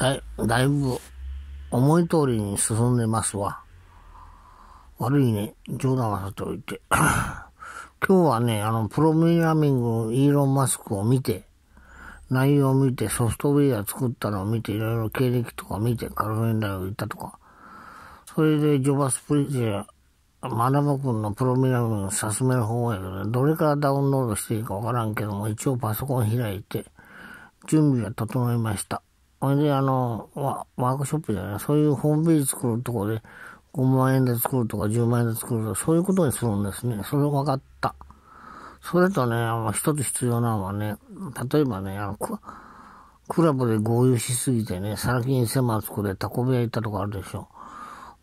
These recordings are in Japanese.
だだいぶ思い通りに進んでますわ。悪いね。冗談はさておいて。今日はね、あの、プログラミング、イーロン・マスクを見て、内容を見て、ソフトウェア作ったのを見て、いろいろ経歴とか見て、カルフェンダーを行ったとか、それでジョバスプリッジや、マダム君のプログラミングを進める方がいいけど、どれからダウンロードしていいかわからんけども、一応パソコン開いて、準備は整いました。ほんで、あの、ワークショップじゃない、そういうホームページ作るとこで、5万円で作るとか10万円で作るとか、そういうことにするんですね。それ分かった。それとね、あの、一つ必要なのはね、例えばね、あの、ククラブで合流しすぎてね、最近金1000万作れ、タコ部屋行ったとこあるでしょ。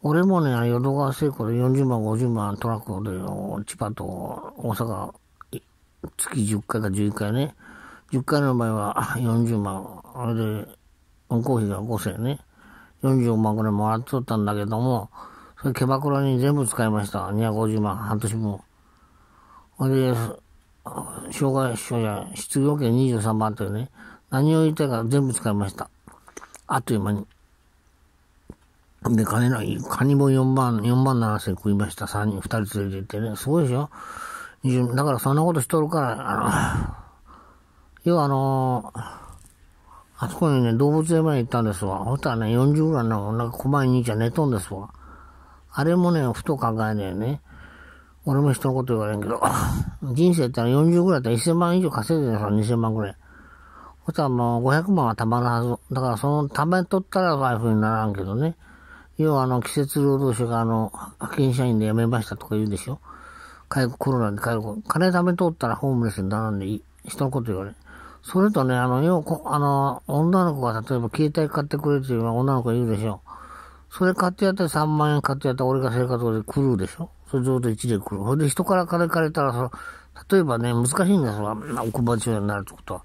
俺もね、淀川製鋼で40万、50万トラックで、千葉と大阪、月10回か11回ね、10回の場合は40万、あれで公費が5円ね、45万くらいもらっとったんだけども、それケバクラに全部使いました。250万、半年分。ほれで、障害者や失業権23万というね、何を言いたいか全部使いました。あっという間に。で、金ない、カニも4万、4万7千食いました。3人、2人連れて行ってね。すごいでしょだからそんなことしとるから、あの、要はあのーあそこにね、動物園まで行ったんですわ。ほたはね、40ぐらいのなんか小前兄ちゃん寝とんですわ。あれもね、ふと考えねえね。俺も人のこと言われんけど、人生ってのは40ぐらいだったら1000万以上稼いでるさ、2000万ぐらい。ほんたはもう500万はたまるはず。だからそのためとったらああいううにならんけどね。要はあの、季節労働者があの、派遣社員で辞めましたとか言うでしょ。介護、コロナで介護。金貯めとったらホームレスにならんでいい。人のこと言われん。それとね、あの、よう、あの、女の子が例えば携帯買ってくれっていう女の子言うでしょ。それ買ってやったら3万円買ってやったら俺が生活で狂るでしょ。それずっと1で来る。ほんで人から金借りたら、その、例えばね、難しいんですよ。億万長者になるってことは。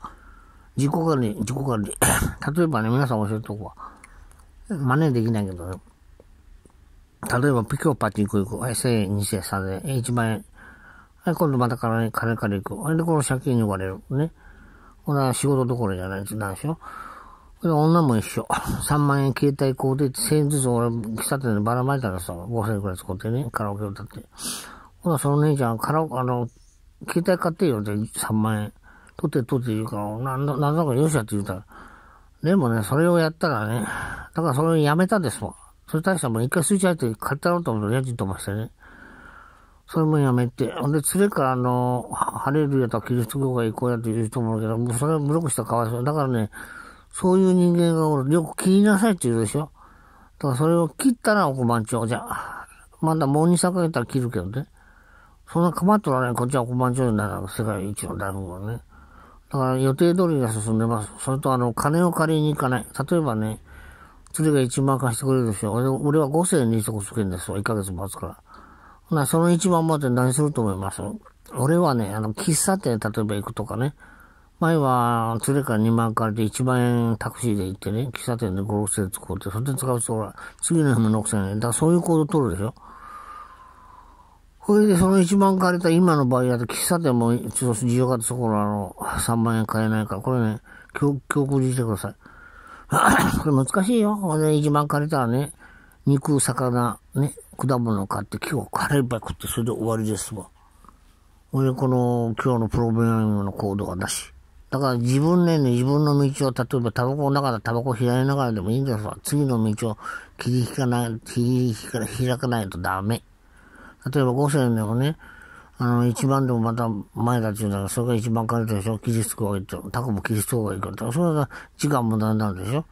自己管理、自己管理。例えばね、皆さん教えるとこは。真似できないけどね。例えば、ピ今日パチンコ行く。はい、1000円、2000円、3000円、1万円。はい、今度またからね、金借り行く。はい、で、この借金に追われる。ね。これは仕事どころじゃないなんでしょら、女も一緒。3万円携帯買うて、1000円ずつ俺、喫茶店でばらまいたらさ、5000円くらい使ってね、カラオケ歌って。ほら、その姉ちゃん、カラオケ、あの、携帯買ってよって3万円。取って取って言うから、なんだ、なんだかよしやって言うたら。でもね、それをやったらね、だからそれをやめたですわ。それ大したもう一回スイッチ入って買ってやろうと思って、家賃飛ばしてね。それもやめて。ほんで、連れか、あの、ハレルたらキリスト教が行こうやって言う人もいるけど、もうそれはブロックしたらかわいそう。だからね、そういう人間がおる。よく切りなさいって言うでしょ。だからそれを切ったら億万長じゃ。まだもうに下げたら切るけどね。そんな構っとらない。こっちは億万長になる世界一の大富豪ね。だから予定通りが進んでます。それとあの、金を借りに行かない。例えばね、釣りが1万貸してくれるでしょ。俺俺は5千円利息つけるんですよ。1ヶ月待つから。な、その一番まで何すると思います俺はね、あの、喫茶店例えば行くとかね、前は、連れから2万借りて1万円タクシーで行ってね、喫茶店で5、6千使うて、それで使う人は、次の日も6千円。だからそういう行動取るでしょ。それでその1万借りた今の場合だと喫茶店も一度需要があってそこのあの3万円買えないから、これね、教、教訓にしてください。これ難しいよ。俺1万借りたらね、肉、魚、ね、果物を買って今日カレーいっ食ってそれで終わりですわ。ほいでこの今日のプログラムの行動はなし。だから自分でね、自分の道を、例えばタバコの中でタバコを開いながらでもいいんですわ。次の道を切り引かない、切り開開かないとダメ。例えば5歳でもね、あの、一番でもまた前だって言うなら、それが一番借りてるでしょ。キリストがいいと。タコも傷つくトがいいから。それが時間もだんだんでしょ。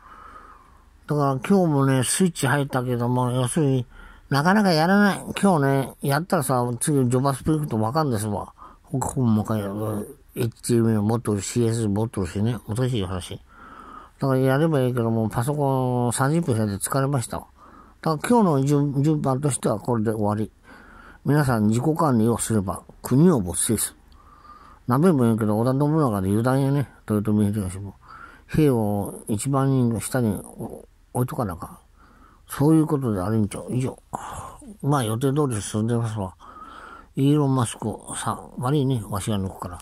だから今日もね、スイッチ入ったけども、要するに、なかなかやらない。今日ね、やったらさ、次ジョバスプリクトわかんですわ。本もかい HTML 持っとる CS 持っとるしね。おとしい話。だからやればいいけども、パソコン30分やって疲れましたわ。だから今日の順順番としてはこれで終わり。皆さん自己管理をすれば国を没すず。何べも言うけど、織田信長で油断やね、豊臣秀吉も。兵を一万人の下に置いとかなかそういうことであるんちゃう。以上。まあ予定通り進んでますわ。イーロン・マスクさん、悪いね、わしが抜くから。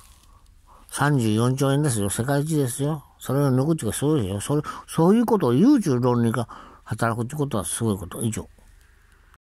34兆円ですよ。世界一ですよ。それを抜くっていうかすごいよ。それ、そういうことを言うちゅう論理が働くってことはすごいこと。以上。